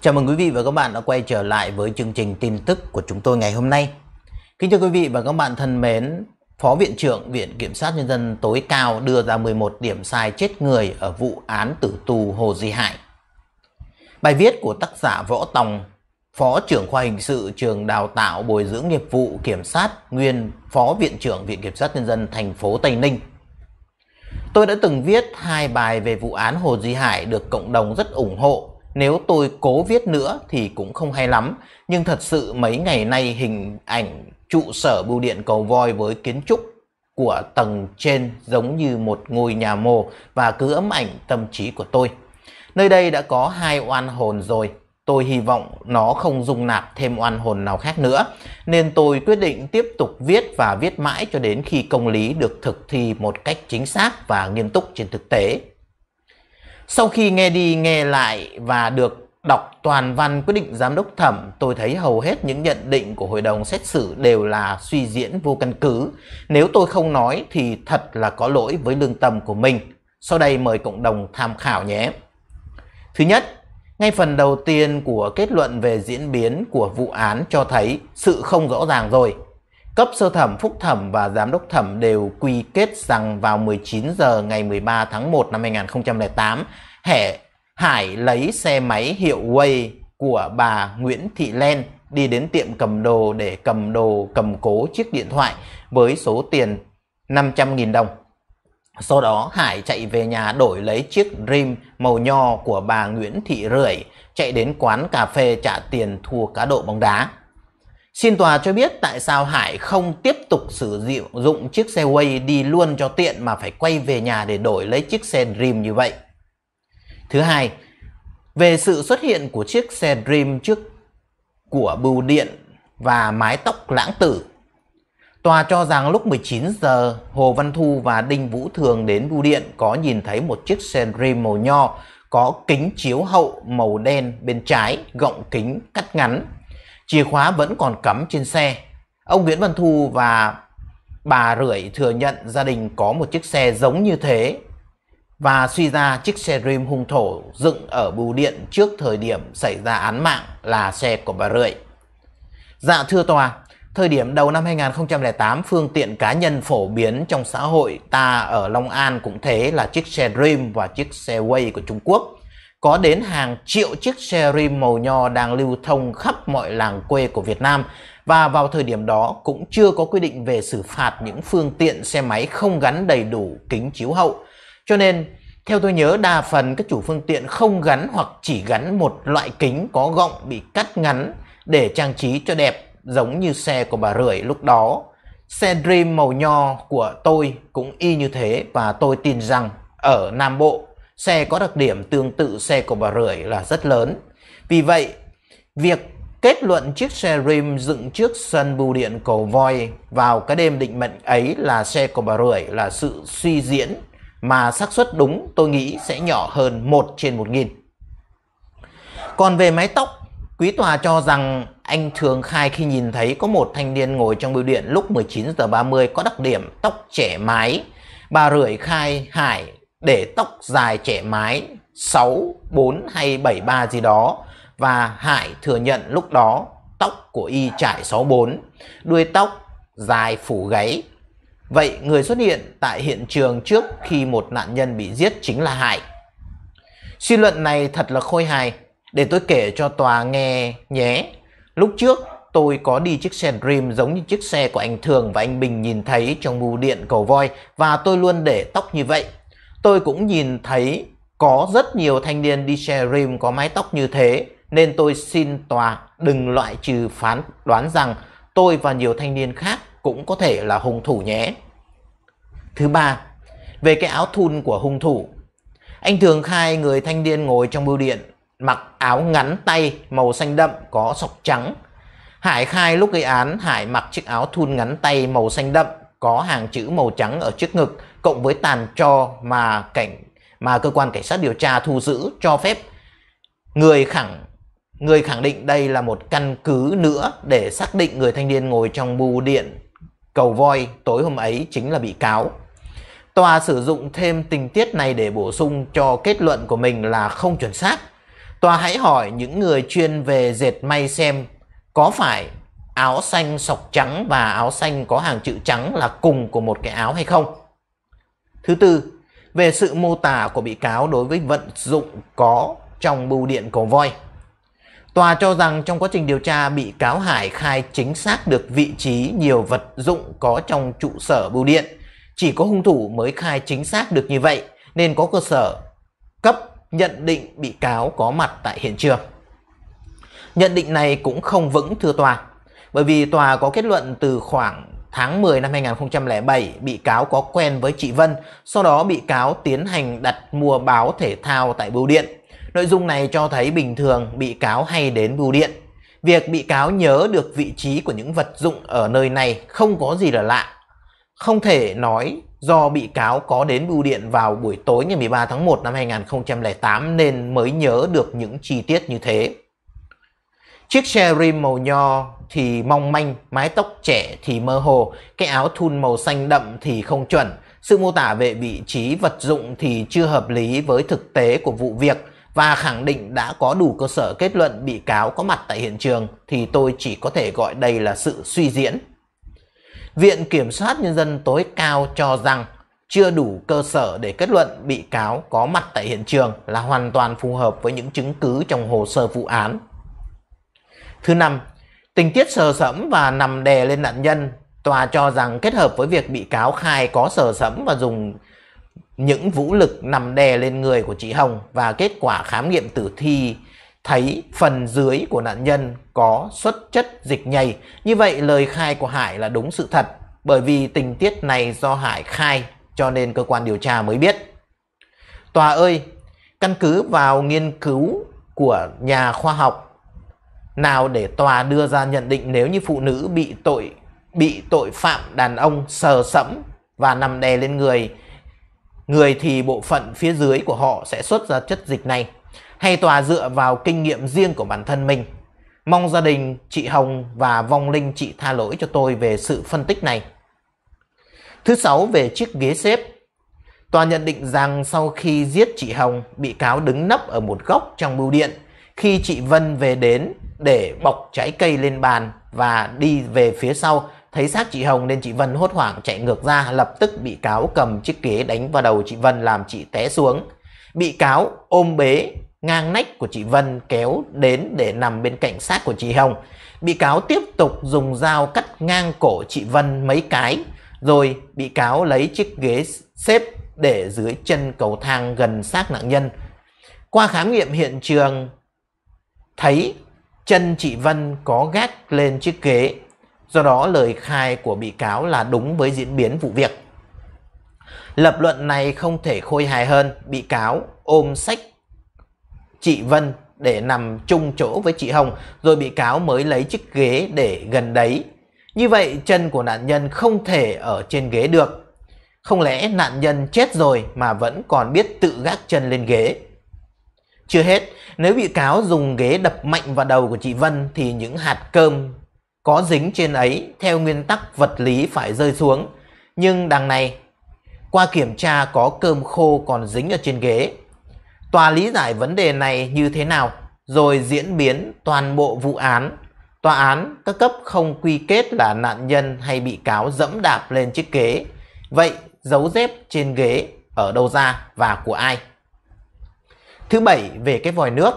Chào mừng quý vị và các bạn đã quay trở lại với chương trình tin tức của chúng tôi ngày hôm nay. Kính thưa quý vị và các bạn thân mến, Phó Viện trưởng Viện Kiểm sát Nhân dân tối cao đưa ra 11 điểm sai chết người ở vụ án tử tù Hồ Di Hải. Bài viết của tác giả Võ Tòng, Phó trưởng khoa hình sự trường đào tạo bồi dưỡng nghiệp vụ kiểm sát, nguyên Phó Viện trưởng Viện Kiểm sát Nhân dân thành phố Tây Ninh. Tôi đã từng viết hai bài về vụ án Hồ Di Hải được cộng đồng rất ủng hộ nếu tôi cố viết nữa thì cũng không hay lắm, nhưng thật sự mấy ngày nay hình ảnh trụ sở bưu điện cầu voi với kiến trúc của tầng trên giống như một ngôi nhà mồ và cứ ấm ảnh tâm trí của tôi. Nơi đây đã có hai oan hồn rồi, tôi hy vọng nó không dung nạp thêm oan hồn nào khác nữa, nên tôi quyết định tiếp tục viết và viết mãi cho đến khi công lý được thực thi một cách chính xác và nghiêm túc trên thực tế. Sau khi nghe đi nghe lại và được đọc toàn văn quyết định giám đốc thẩm, tôi thấy hầu hết những nhận định của hội đồng xét xử đều là suy diễn vô căn cứ. Nếu tôi không nói thì thật là có lỗi với lương tâm của mình. Sau đây mời cộng đồng tham khảo nhé. Thứ nhất, ngay phần đầu tiên của kết luận về diễn biến của vụ án cho thấy sự không rõ ràng rồi. Cấp sơ thẩm, phúc thẩm và giám đốc thẩm đều quy kết rằng vào 19 giờ ngày 13 tháng 1 năm 2008, Hệ Hải lấy xe máy hiệu Way của bà Nguyễn Thị Len đi đến tiệm cầm đồ để cầm đồ cầm cố chiếc điện thoại với số tiền 500.000 đồng. Sau đó Hải chạy về nhà đổi lấy chiếc rim màu nho của bà Nguyễn Thị Rưởi, chạy đến quán cà phê trả tiền thua cá độ bóng đá. Xin tòa cho biết tại sao Hải không tiếp tục sử dụng chiếc xe Way đi luôn cho tiện mà phải quay về nhà để đổi lấy chiếc xe Dream như vậy. Thứ hai, về sự xuất hiện của chiếc xe Dream trước của bưu điện và mái tóc lãng tử. Tòa cho rằng lúc 19 giờ, Hồ Văn Thu và Đinh Vũ Thường đến bưu điện có nhìn thấy một chiếc xe Dream màu nho có kính chiếu hậu màu đen bên trái, gọng kính cắt ngắn Chìa khóa vẫn còn cắm trên xe. Ông Nguyễn Văn Thu và bà Rưỡi thừa nhận gia đình có một chiếc xe giống như thế và suy ra chiếc xe dream hung thổ dựng ở bưu điện trước thời điểm xảy ra án mạng là xe của bà Rưỡi. Dạ thưa tòa, thời điểm đầu năm 2008 phương tiện cá nhân phổ biến trong xã hội ta ở Long An cũng thế là chiếc xe Dream và chiếc xe Way của Trung Quốc có đến hàng triệu chiếc xe rim màu nho đang lưu thông khắp mọi làng quê của Việt Nam và vào thời điểm đó cũng chưa có quy định về xử phạt những phương tiện xe máy không gắn đầy đủ kính chiếu hậu. Cho nên, theo tôi nhớ đa phần các chủ phương tiện không gắn hoặc chỉ gắn một loại kính có gọng bị cắt ngắn để trang trí cho đẹp giống như xe của bà Rưởi lúc đó. Xe Dream màu nho của tôi cũng y như thế và tôi tin rằng ở Nam Bộ Xe có đặc điểm tương tự xe của bà Rưởi là rất lớn. Vì vậy, việc kết luận chiếc xe Rim dựng trước sân bưu điện cầu voi vào cái đêm định mệnh ấy là xe của bà Rưởi là sự suy diễn mà xác suất đúng tôi nghĩ sẽ nhỏ hơn 1 trên 1 nghìn. Còn về mái tóc, quý tòa cho rằng anh thường khai khi nhìn thấy có một thanh niên ngồi trong bưu điện lúc 19 giờ 30 có đặc điểm tóc trẻ mái. Bà Rưởi khai Hải để tóc dài trẻ mái 6, 4 hay 73 gì đó và Hải thừa nhận lúc đó tóc của y trải 64, đuôi tóc dài phủ gáy. Vậy người xuất hiện tại hiện trường trước khi một nạn nhân bị giết chính là Hải. Suy luận này thật là khôi hài, để tôi kể cho tòa nghe nhé. Lúc trước tôi có đi chiếc xe Dream giống như chiếc xe của anh Thường và anh Bình nhìn thấy trong bưu điện cầu voi và tôi luôn để tóc như vậy tôi cũng nhìn thấy có rất nhiều thanh niên đi xe rim có mái tóc như thế nên tôi xin tòa đừng loại trừ phán đoán rằng tôi và nhiều thanh niên khác cũng có thể là hung thủ nhé. Thứ ba, về cái áo thun của hung thủ. Anh thường khai người thanh niên ngồi trong bưu điện mặc áo ngắn tay màu xanh đậm có sọc trắng. Hải khai lúc gây án Hải mặc chiếc áo thun ngắn tay màu xanh đậm có hàng chữ màu trắng ở trước ngực cộng với tàn trò mà cảnh mà cơ quan cảnh sát điều tra thu giữ cho phép người khẳng người khẳng định đây là một căn cứ nữa để xác định người thanh niên ngồi trong bưu điện cầu voi tối hôm ấy chính là bị cáo. Tòa sử dụng thêm tình tiết này để bổ sung cho kết luận của mình là không chuẩn xác. Tòa hãy hỏi những người chuyên về dệt may xem có phải áo xanh sọc trắng và áo xanh có hàng chữ trắng là cùng của một cái áo hay không. Thứ tư, về sự mô tả của bị cáo đối với vận dụng có trong bưu điện cầu voi. Tòa cho rằng trong quá trình điều tra, bị cáo Hải khai chính xác được vị trí nhiều vật dụng có trong trụ sở bưu điện. Chỉ có hung thủ mới khai chính xác được như vậy nên có cơ sở cấp nhận định bị cáo có mặt tại hiện trường. Nhận định này cũng không vững thưa tòa, bởi vì tòa có kết luận từ khoảng tháng 10 năm 2007, bị cáo có quen với chị Vân, sau đó bị cáo tiến hành đặt mua báo thể thao tại bưu điện. Nội dung này cho thấy bình thường bị cáo hay đến bưu điện. Việc bị cáo nhớ được vị trí của những vật dụng ở nơi này không có gì là lạ. Không thể nói do bị cáo có đến bưu điện vào buổi tối ngày 13 tháng 1 năm 2008 nên mới nhớ được những chi tiết như thế. Chiếc xe rim màu nho thì mong manh, mái tóc trẻ thì mơ hồ, cái áo thun màu xanh đậm thì không chuẩn. Sự mô tả về vị trí vật dụng thì chưa hợp lý với thực tế của vụ việc và khẳng định đã có đủ cơ sở kết luận bị cáo có mặt tại hiện trường thì tôi chỉ có thể gọi đây là sự suy diễn. Viện Kiểm soát Nhân dân tối cao cho rằng chưa đủ cơ sở để kết luận bị cáo có mặt tại hiện trường là hoàn toàn phù hợp với những chứng cứ trong hồ sơ vụ án. Thứ năm, Tình tiết sờ sẫm và nằm đè lên nạn nhân, tòa cho rằng kết hợp với việc bị cáo khai có sờ sẫm và dùng những vũ lực nằm đè lên người của chị Hồng và kết quả khám nghiệm tử thi thấy phần dưới của nạn nhân có xuất chất dịch nhầy. Như vậy lời khai của Hải là đúng sự thật bởi vì tình tiết này do Hải khai cho nên cơ quan điều tra mới biết. Tòa ơi, căn cứ vào nghiên cứu của nhà khoa học nào để tòa đưa ra nhận định nếu như phụ nữ bị tội bị tội phạm đàn ông sờ sẫm và nằm đè lên người người thì bộ phận phía dưới của họ sẽ xuất ra chất dịch này hay tòa dựa vào kinh nghiệm riêng của bản thân mình mong gia đình chị Hồng và vong linh chị tha lỗi cho tôi về sự phân tích này thứ sáu về chiếc ghế xếp tòa nhận định rằng sau khi giết chị Hồng bị cáo đứng nấp ở một góc trong bưu điện khi chị Vân về đến để bọc trái cây lên bàn và đi về phía sau. Thấy xác chị Hồng nên chị Vân hốt hoảng chạy ngược ra, lập tức bị cáo cầm chiếc ghế đánh vào đầu chị Vân làm chị té xuống. Bị cáo ôm bế ngang nách của chị Vân kéo đến để nằm bên cạnh xác của chị Hồng. Bị cáo tiếp tục dùng dao cắt ngang cổ chị Vân mấy cái, rồi bị cáo lấy chiếc ghế xếp để dưới chân cầu thang gần xác nạn nhân. Qua khám nghiệm hiện trường thấy chân chị Vân có gác lên chiếc ghế. Do đó lời khai của bị cáo là đúng với diễn biến vụ việc. Lập luận này không thể khôi hài hơn, bị cáo ôm sách chị Vân để nằm chung chỗ với chị Hồng, rồi bị cáo mới lấy chiếc ghế để gần đấy. Như vậy chân của nạn nhân không thể ở trên ghế được. Không lẽ nạn nhân chết rồi mà vẫn còn biết tự gác chân lên ghế? Chưa hết, nếu bị cáo dùng ghế đập mạnh vào đầu của chị Vân thì những hạt cơm có dính trên ấy theo nguyên tắc vật lý phải rơi xuống. Nhưng đằng này, qua kiểm tra có cơm khô còn dính ở trên ghế. Tòa lý giải vấn đề này như thế nào, rồi diễn biến toàn bộ vụ án. Tòa án các cấp không quy kết là nạn nhân hay bị cáo dẫm đạp lên chiếc ghế. Vậy dấu dép trên ghế ở đâu ra và của ai? Thứ bảy về cái vòi nước.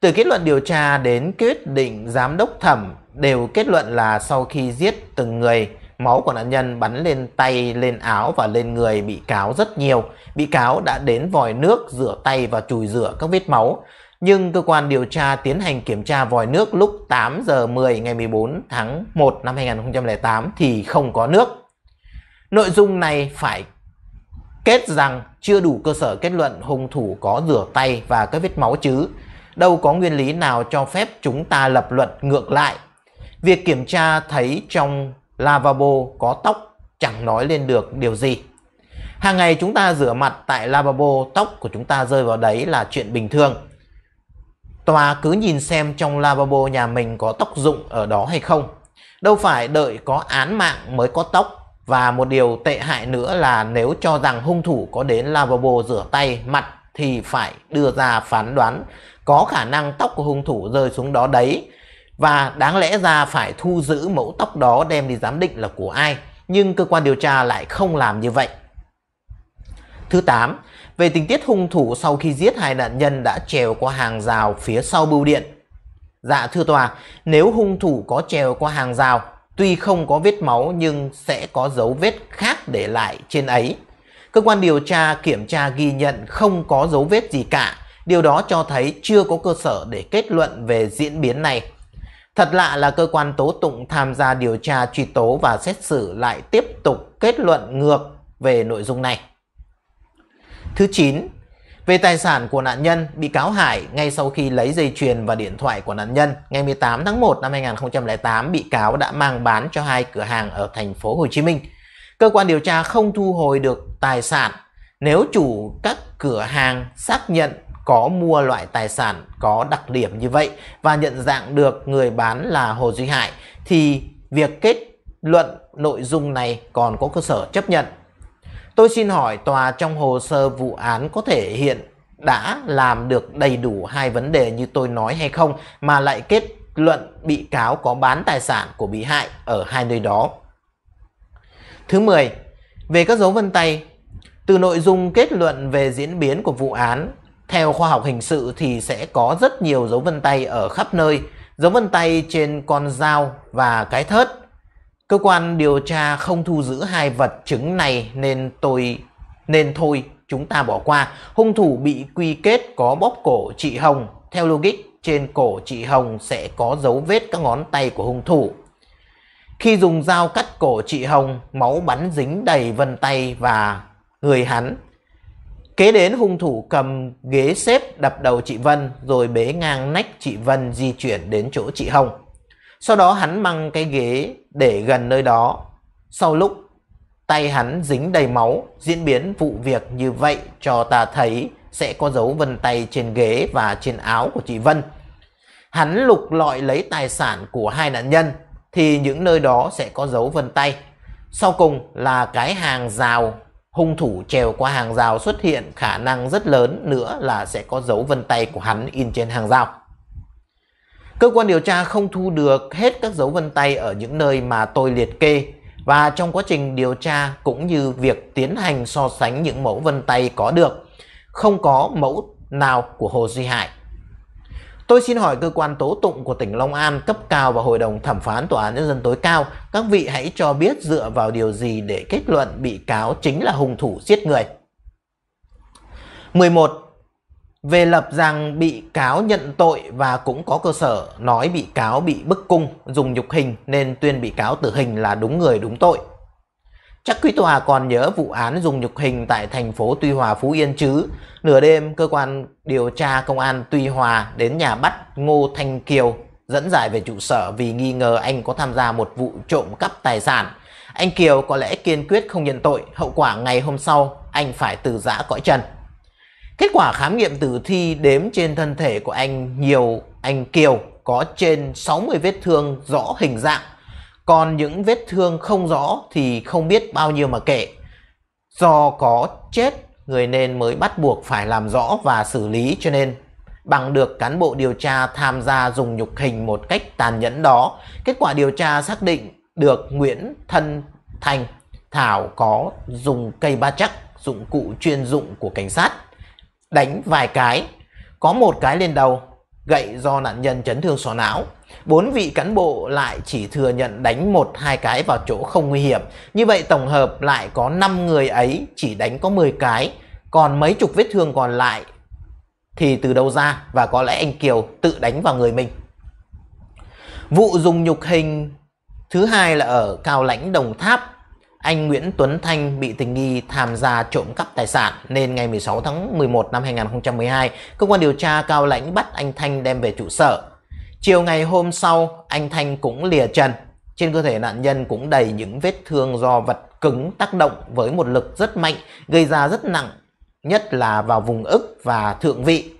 Từ kết luận điều tra đến quyết định giám đốc thẩm đều kết luận là sau khi giết từng người, máu của nạn nhân bắn lên tay, lên áo và lên người bị cáo rất nhiều. Bị cáo đã đến vòi nước rửa tay và chùi rửa các vết máu. Nhưng cơ quan điều tra tiến hành kiểm tra vòi nước lúc 8 giờ 10 ngày 14 tháng 1 năm 2008 thì không có nước. Nội dung này phải kết rằng chưa đủ cơ sở kết luận hung thủ có rửa tay và các vết máu chứ. Đâu có nguyên lý nào cho phép chúng ta lập luận ngược lại. Việc kiểm tra thấy trong lavabo có tóc chẳng nói lên được điều gì. Hàng ngày chúng ta rửa mặt tại lavabo, tóc của chúng ta rơi vào đấy là chuyện bình thường. Tòa cứ nhìn xem trong lavabo nhà mình có tóc rụng ở đó hay không. Đâu phải đợi có án mạng mới có tóc và một điều tệ hại nữa là nếu cho rằng hung thủ có đến lavabo rửa tay, mặt thì phải đưa ra phán đoán có khả năng tóc của hung thủ rơi xuống đó đấy và đáng lẽ ra phải thu giữ mẫu tóc đó đem đi giám định là của ai nhưng cơ quan điều tra lại không làm như vậy. Thứ 8, về tình tiết hung thủ sau khi giết hai nạn nhân đã trèo qua hàng rào phía sau bưu điện. Dạ thưa tòa, nếu hung thủ có trèo qua hàng rào tuy không có vết máu nhưng sẽ có dấu vết khác để lại trên ấy. Cơ quan điều tra kiểm tra ghi nhận không có dấu vết gì cả, điều đó cho thấy chưa có cơ sở để kết luận về diễn biến này. Thật lạ là cơ quan tố tụng tham gia điều tra truy tố và xét xử lại tiếp tục kết luận ngược về nội dung này. Thứ 9. Về tài sản của nạn nhân, bị cáo Hải ngay sau khi lấy dây chuyền và điện thoại của nạn nhân, ngày 18 tháng 1 năm 2008, bị cáo đã mang bán cho hai cửa hàng ở thành phố Hồ Chí Minh. Cơ quan điều tra không thu hồi được tài sản nếu chủ các cửa hàng xác nhận có mua loại tài sản có đặc điểm như vậy và nhận dạng được người bán là Hồ Duy Hải thì việc kết luận nội dung này còn có cơ sở chấp nhận Tôi xin hỏi tòa trong hồ sơ vụ án có thể hiện đã làm được đầy đủ hai vấn đề như tôi nói hay không mà lại kết luận bị cáo có bán tài sản của bị hại ở hai nơi đó. Thứ 10. Về các dấu vân tay, từ nội dung kết luận về diễn biến của vụ án, theo khoa học hình sự thì sẽ có rất nhiều dấu vân tay ở khắp nơi, dấu vân tay trên con dao và cái thớt, Cơ quan điều tra không thu giữ hai vật chứng này nên tôi nên thôi chúng ta bỏ qua. Hung thủ bị quy kết có bóp cổ chị Hồng. Theo logic, trên cổ chị Hồng sẽ có dấu vết các ngón tay của hung thủ. Khi dùng dao cắt cổ chị Hồng, máu bắn dính đầy vân tay và người hắn. Kế đến hung thủ cầm ghế xếp đập đầu chị Vân rồi bế ngang nách chị Vân di chuyển đến chỗ chị Hồng. Sau đó hắn mang cái ghế để gần nơi đó. Sau lúc tay hắn dính đầy máu, diễn biến vụ việc như vậy cho ta thấy sẽ có dấu vân tay trên ghế và trên áo của chị Vân. Hắn lục lọi lấy tài sản của hai nạn nhân thì những nơi đó sẽ có dấu vân tay. Sau cùng là cái hàng rào, hung thủ trèo qua hàng rào xuất hiện khả năng rất lớn nữa là sẽ có dấu vân tay của hắn in trên hàng rào. Cơ quan điều tra không thu được hết các dấu vân tay ở những nơi mà tôi liệt kê và trong quá trình điều tra cũng như việc tiến hành so sánh những mẫu vân tay có được, không có mẫu nào của Hồ Duy Hải. Tôi xin hỏi cơ quan tố tụng của tỉnh Long An cấp cao và Hội đồng thẩm phán Tòa án Nhân dân tối cao, các vị hãy cho biết dựa vào điều gì để kết luận bị cáo chính là hung thủ giết người. 11 về lập rằng bị cáo nhận tội và cũng có cơ sở nói bị cáo bị bức cung, dùng nhục hình nên tuyên bị cáo tử hình là đúng người đúng tội. Chắc quý tòa còn nhớ vụ án dùng nhục hình tại thành phố Tuy Hòa, Phú Yên chứ. Nửa đêm, cơ quan điều tra công an Tuy Hòa đến nhà bắt Ngô Thanh Kiều dẫn giải về trụ sở vì nghi ngờ anh có tham gia một vụ trộm cắp tài sản. Anh Kiều có lẽ kiên quyết không nhận tội, hậu quả ngày hôm sau anh phải từ giã cõi trần. Kết quả khám nghiệm tử thi đếm trên thân thể của anh nhiều anh Kiều có trên 60 vết thương rõ hình dạng. Còn những vết thương không rõ thì không biết bao nhiêu mà kể. Do có chết, người nên mới bắt buộc phải làm rõ và xử lý cho nên bằng được cán bộ điều tra tham gia dùng nhục hình một cách tàn nhẫn đó. Kết quả điều tra xác định được Nguyễn Thân Thành Thảo có dùng cây ba chắc, dụng cụ chuyên dụng của cảnh sát đánh vài cái, có một cái lên đầu, gậy do nạn nhân chấn thương sọ não. Bốn vị cán bộ lại chỉ thừa nhận đánh một hai cái vào chỗ không nguy hiểm. Như vậy tổng hợp lại có 5 người ấy chỉ đánh có 10 cái, còn mấy chục vết thương còn lại thì từ đâu ra và có lẽ anh Kiều tự đánh vào người mình. Vụ dùng nhục hình thứ hai là ở Cao Lãnh Đồng Tháp anh Nguyễn Tuấn Thanh bị tình nghi tham gia trộm cắp tài sản nên ngày 16 tháng 11 năm 2012, cơ quan điều tra Cao Lãnh bắt anh Thanh đem về trụ sở. Chiều ngày hôm sau, anh Thanh cũng lìa trần. Trên cơ thể nạn nhân cũng đầy những vết thương do vật cứng tác động với một lực rất mạnh, gây ra rất nặng, nhất là vào vùng ức và thượng vị.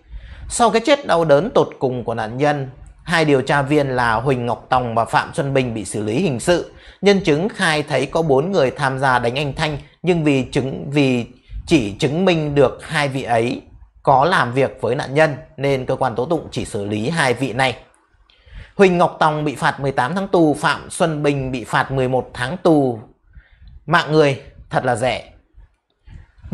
Sau cái chết đau đớn tột cùng của nạn nhân, Hai điều tra viên là Huỳnh Ngọc Tòng và Phạm Xuân Bình bị xử lý hình sự. Nhân chứng khai thấy có bốn người tham gia đánh anh Thanh nhưng vì chứng vì chỉ chứng minh được hai vị ấy có làm việc với nạn nhân nên cơ quan tố tụng chỉ xử lý hai vị này. Huỳnh Ngọc Tòng bị phạt 18 tháng tù, Phạm Xuân Bình bị phạt 11 tháng tù. Mạng người thật là rẻ.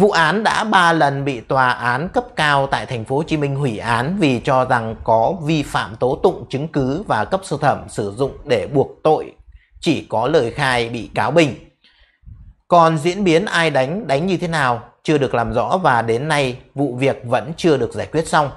Vụ án đã 3 lần bị tòa án cấp cao tại thành phố Hồ Chí Minh hủy án vì cho rằng có vi phạm tố tụng chứng cứ và cấp sơ thẩm sử dụng để buộc tội chỉ có lời khai bị cáo Bình. Còn diễn biến ai đánh, đánh như thế nào chưa được làm rõ và đến nay vụ việc vẫn chưa được giải quyết xong.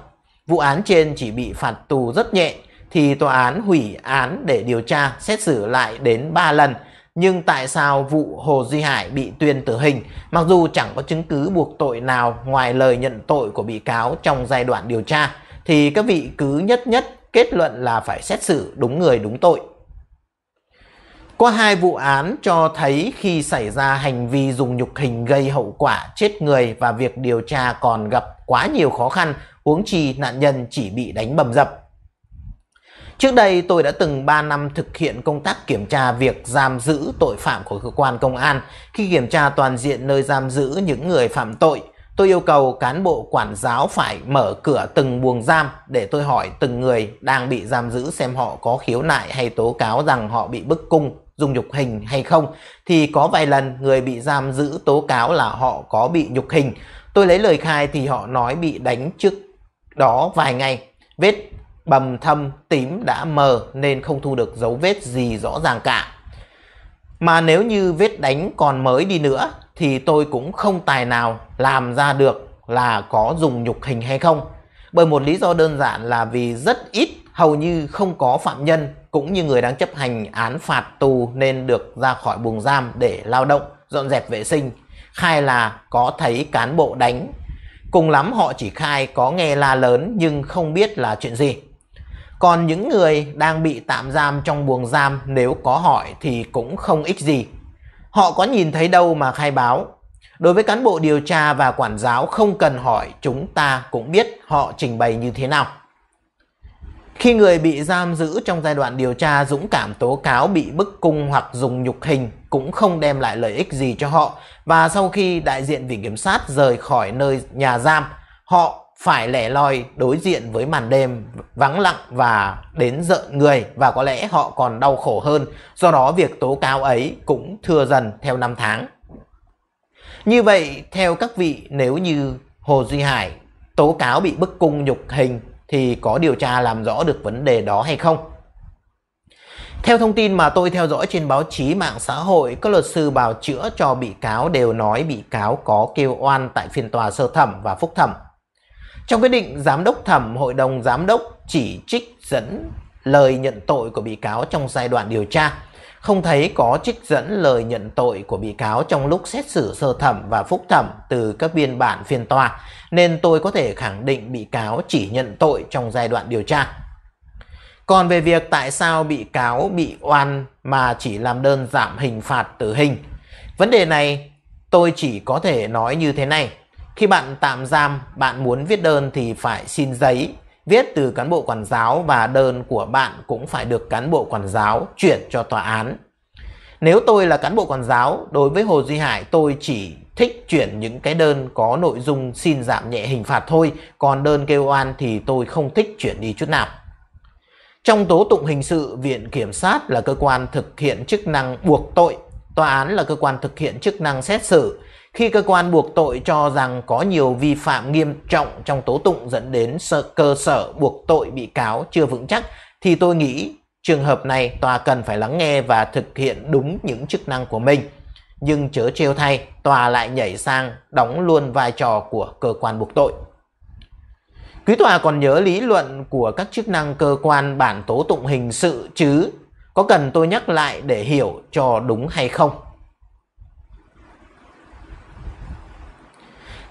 Vụ án trên chỉ bị phạt tù rất nhẹ thì tòa án hủy án để điều tra xét xử lại đến 3 lần nhưng tại sao vụ Hồ Duy Hải bị tuyên tử hình mặc dù chẳng có chứng cứ buộc tội nào ngoài lời nhận tội của bị cáo trong giai đoạn điều tra thì các vị cứ nhất nhất kết luận là phải xét xử đúng người đúng tội. Có hai vụ án cho thấy khi xảy ra hành vi dùng nhục hình gây hậu quả chết người và việc điều tra còn gặp quá nhiều khó khăn, huống chi nạn nhân chỉ bị đánh bầm dập. Trước đây tôi đã từng 3 năm thực hiện công tác kiểm tra việc giam giữ tội phạm của cơ quan công an. Khi kiểm tra toàn diện nơi giam giữ những người phạm tội, tôi yêu cầu cán bộ quản giáo phải mở cửa từng buồng giam để tôi hỏi từng người đang bị giam giữ xem họ có khiếu nại hay tố cáo rằng họ bị bức cung, dùng nhục hình hay không. Thì có vài lần người bị giam giữ tố cáo là họ có bị nhục hình. Tôi lấy lời khai thì họ nói bị đánh trước đó vài ngày. Vết bầm thâm tím đã mờ nên không thu được dấu vết gì rõ ràng cả. Mà nếu như vết đánh còn mới đi nữa thì tôi cũng không tài nào làm ra được là có dùng nhục hình hay không. Bởi một lý do đơn giản là vì rất ít, hầu như không có phạm nhân cũng như người đang chấp hành án phạt tù nên được ra khỏi buồng giam để lao động, dọn dẹp vệ sinh. Khai là có thấy cán bộ đánh. Cùng lắm họ chỉ khai có nghe la lớn nhưng không biết là chuyện gì. Còn những người đang bị tạm giam trong buồng giam nếu có hỏi thì cũng không ích gì. Họ có nhìn thấy đâu mà khai báo. Đối với cán bộ điều tra và quản giáo không cần hỏi chúng ta cũng biết họ trình bày như thế nào. Khi người bị giam giữ trong giai đoạn điều tra dũng cảm tố cáo bị bức cung hoặc dùng nhục hình cũng không đem lại lợi ích gì cho họ và sau khi đại diện viện kiểm sát rời khỏi nơi nhà giam, họ phải lẻ loi đối diện với màn đêm vắng lặng và đến rợn người và có lẽ họ còn đau khổ hơn. Do đó việc tố cáo ấy cũng thưa dần theo năm tháng. Như vậy, theo các vị, nếu như Hồ Duy Hải tố cáo bị bức cung nhục hình thì có điều tra làm rõ được vấn đề đó hay không? Theo thông tin mà tôi theo dõi trên báo chí mạng xã hội, các luật sư bào chữa cho bị cáo đều nói bị cáo có kêu oan tại phiên tòa sơ thẩm và phúc thẩm. Trong quyết định, giám đốc thẩm hội đồng giám đốc chỉ trích dẫn lời nhận tội của bị cáo trong giai đoạn điều tra. Không thấy có trích dẫn lời nhận tội của bị cáo trong lúc xét xử sơ thẩm và phúc thẩm từ các biên bản phiên tòa, nên tôi có thể khẳng định bị cáo chỉ nhận tội trong giai đoạn điều tra. Còn về việc tại sao bị cáo bị oan mà chỉ làm đơn giảm hình phạt tử hình, vấn đề này tôi chỉ có thể nói như thế này. Khi bạn tạm giam, bạn muốn viết đơn thì phải xin giấy, viết từ cán bộ quản giáo và đơn của bạn cũng phải được cán bộ quản giáo chuyển cho tòa án. Nếu tôi là cán bộ quản giáo, đối với Hồ Duy Hải tôi chỉ thích chuyển những cái đơn có nội dung xin giảm nhẹ hình phạt thôi, còn đơn kêu oan thì tôi không thích chuyển đi chút nào. Trong tố tụng hình sự, Viện Kiểm sát là cơ quan thực hiện chức năng buộc tội, tòa án là cơ quan thực hiện chức năng xét xử, khi cơ quan buộc tội cho rằng có nhiều vi phạm nghiêm trọng trong tố tụng dẫn đến sợ cơ sở buộc tội bị cáo chưa vững chắc thì tôi nghĩ trường hợp này tòa cần phải lắng nghe và thực hiện đúng những chức năng của mình. Nhưng chớ trêu thay, tòa lại nhảy sang đóng luôn vai trò của cơ quan buộc tội. Quý tòa còn nhớ lý luận của các chức năng cơ quan bản tố tụng hình sự chứ có cần tôi nhắc lại để hiểu cho đúng hay không?